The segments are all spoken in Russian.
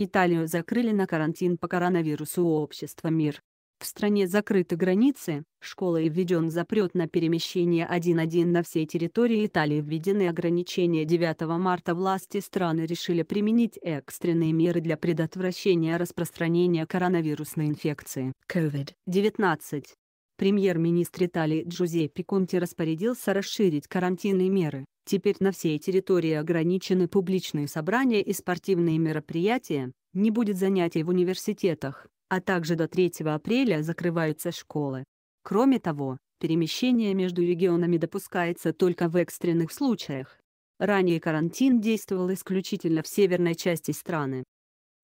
Италию закрыли на карантин по коронавирусу общества МИР. В стране закрыты границы, школы и введен запрет на перемещение 1-1 на всей территории Италии введены ограничения 9 марта власти страны решили применить экстренные меры для предотвращения распространения коронавирусной инфекции COVID-19 премьер-министр Италии Джузеппе Конти распорядился расширить карантинные меры. Теперь на всей территории ограничены публичные собрания и спортивные мероприятия, не будет занятий в университетах, а также до 3 апреля закрываются школы. Кроме того, перемещение между регионами допускается только в экстренных случаях. Ранее карантин действовал исключительно в северной части страны.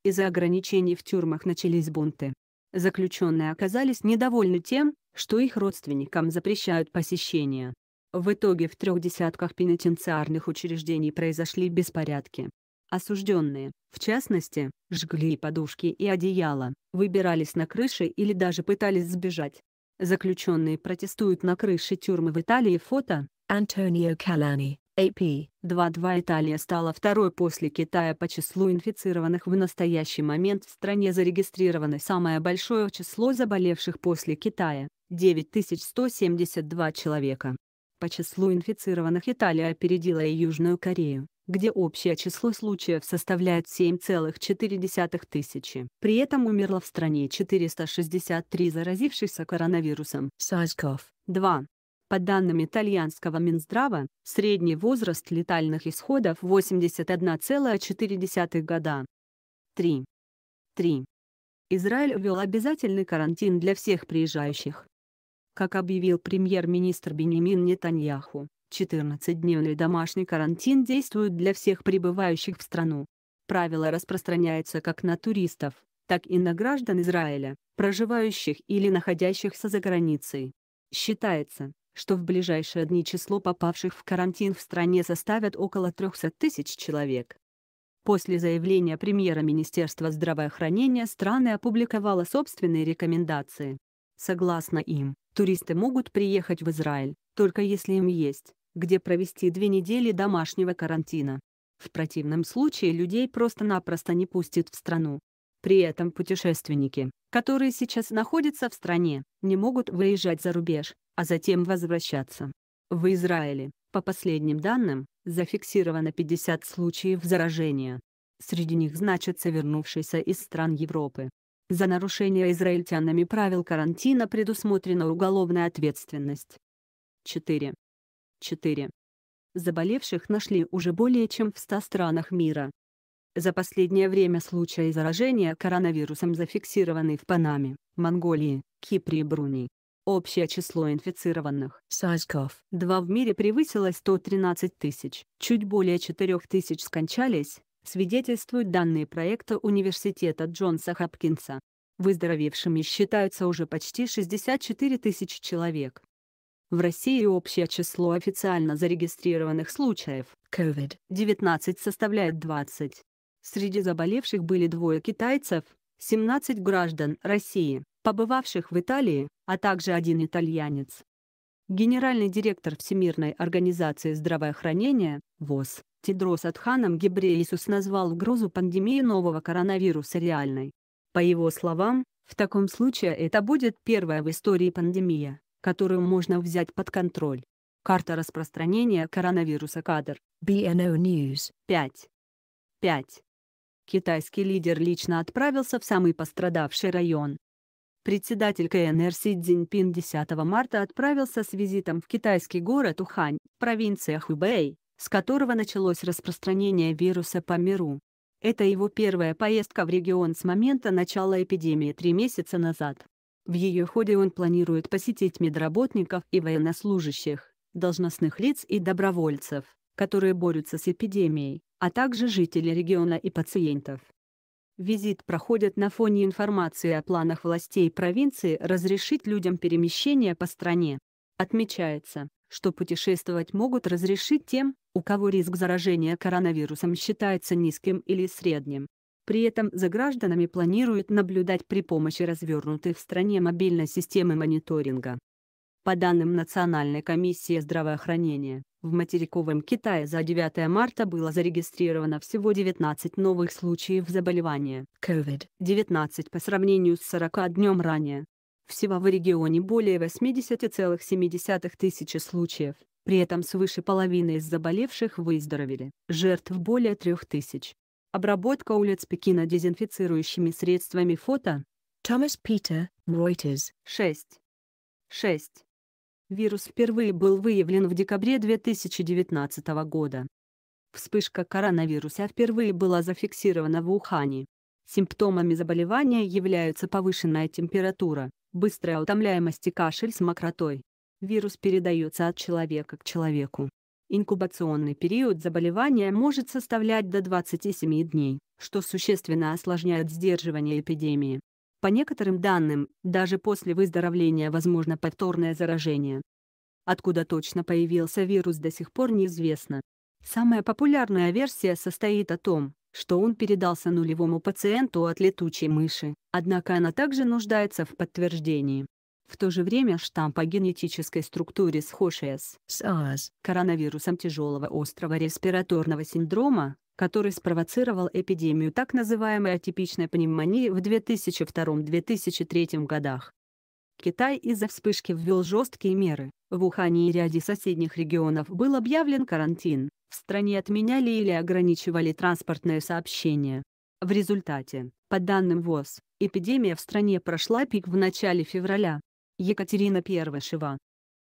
Из-за ограничений в тюрьмах начались бунты. Заключенные оказались недовольны тем, что их родственникам запрещают посещения. В итоге в трех десятках пенитенциарных учреждений произошли беспорядки. Осужденные, в частности, жгли подушки и одеяла, выбирались на крыши или даже пытались сбежать. Заключенные протестуют на крыше тюрьмы в Италии фото Антонио Калани, АП 2.2 Италия стала второй после Китая по числу инфицированных в настоящий момент в стране зарегистрировано самое большое число заболевших после Китая 9172 человека. По числу инфицированных Италия опередила и Южную Корею, где общее число случаев составляет 7,4 тысячи. При этом умерло в стране 463 заразившихся коронавирусом SARS-CoV-2. По данным итальянского Минздрава, средний возраст летальных исходов 81,4 года. 3. 3. Израиль ввел обязательный карантин для всех приезжающих, как объявил премьер-министр Бенемин Нетаньяху, 14-дневный домашний карантин действует для всех прибывающих в страну. Правило распространяется как на туристов, так и на граждан Израиля, проживающих или находящихся за границей. Считается, что в ближайшие дни число попавших в карантин в стране составят около 300 тысяч человек. После заявления премьера Министерства здравоохранения страны опубликовала собственные рекомендации. Согласно им, туристы могут приехать в Израиль, только если им есть, где провести две недели домашнего карантина. В противном случае людей просто-напросто не пустят в страну. При этом путешественники, которые сейчас находятся в стране, не могут выезжать за рубеж, а затем возвращаться. В Израиле, по последним данным, зафиксировано 50 случаев заражения. Среди них значатся вернувшиеся из стран Европы, за нарушение израильтянами правил карантина предусмотрена уголовная ответственность. 4. 4. Заболевших нашли уже более чем в 100 странах мира. За последнее время случаи заражения коронавирусом зафиксированы в Панаме, Монголии, Кипре и Бруни. Общее число инфицированных SARS-CoV-2 в мире превысило 113 тысяч, чуть более 4 тысяч скончались, свидетельствуют данные проекта Университета Джонса Хопкинса. Выздоровевшими считаются уже почти 64 тысячи человек. В России общее число официально зарегистрированных случаев COVID-19 составляет 20. Среди заболевших были двое китайцев, 17 граждан России, побывавших в Италии, а также один итальянец. Генеральный директор Всемирной организации здравоохранения, ВОЗ, Тедрос Адханом Гебреисус назвал угрозу пандемии нового коронавируса реальной. По его словам, в таком случае это будет первая в истории пандемия, которую можно взять под контроль. Карта распространения коронавируса кадр. BNO News. 5. 5. Китайский лидер лично отправился в самый пострадавший район. Председатель КНР Си Цзиньпин 10 марта отправился с визитом в китайский город Ухань, провинция Хубэй, с которого началось распространение вируса по миру. Это его первая поездка в регион с момента начала эпидемии три месяца назад. В ее ходе он планирует посетить медработников и военнослужащих, должностных лиц и добровольцев, которые борются с эпидемией, а также жителей региона и пациентов. Визит проходит на фоне информации о планах властей провинции разрешить людям перемещение по стране. Отмечается, что путешествовать могут разрешить тем, у кого риск заражения коронавирусом считается низким или средним. При этом за гражданами планируют наблюдать при помощи развернутой в стране мобильной системы мониторинга. По данным Национальной комиссии здравоохранения, в материковом Китае за 9 марта было зарегистрировано всего 19 новых случаев заболевания COVID-19 по сравнению с 40 днем ранее. Всего в регионе более 80,7 тысячи случаев, при этом свыше половины из заболевших выздоровели. Жертв более трех тысяч. Обработка улиц Пекина дезинфицирующими средствами фото. Томас Питер, Reuters. 6. 6. Вирус впервые был выявлен в декабре 2019 года. Вспышка коронавируса впервые была зафиксирована в Ухане. Симптомами заболевания являются повышенная температура, быстрая утомляемость и кашель с мокротой. Вирус передается от человека к человеку. Инкубационный период заболевания может составлять до 27 дней, что существенно осложняет сдерживание эпидемии. По некоторым данным, даже после выздоровления возможно повторное заражение. Откуда точно появился вирус до сих пор неизвестно. Самая популярная версия состоит о том, что он передался нулевому пациенту от летучей мыши, однако она также нуждается в подтверждении. В то же время штамп о генетической структуре схожий с коронавирусом тяжелого острого респираторного синдрома, который спровоцировал эпидемию так называемой атипичной пневмонии в 2002-2003 годах. Китай из-за вспышки ввел жесткие меры. В Ухане и ряде соседних регионов был объявлен карантин. В стране отменяли или ограничивали транспортное сообщение. В результате, по данным ВОЗ, эпидемия в стране прошла пик в начале февраля, Екатерина I Первышева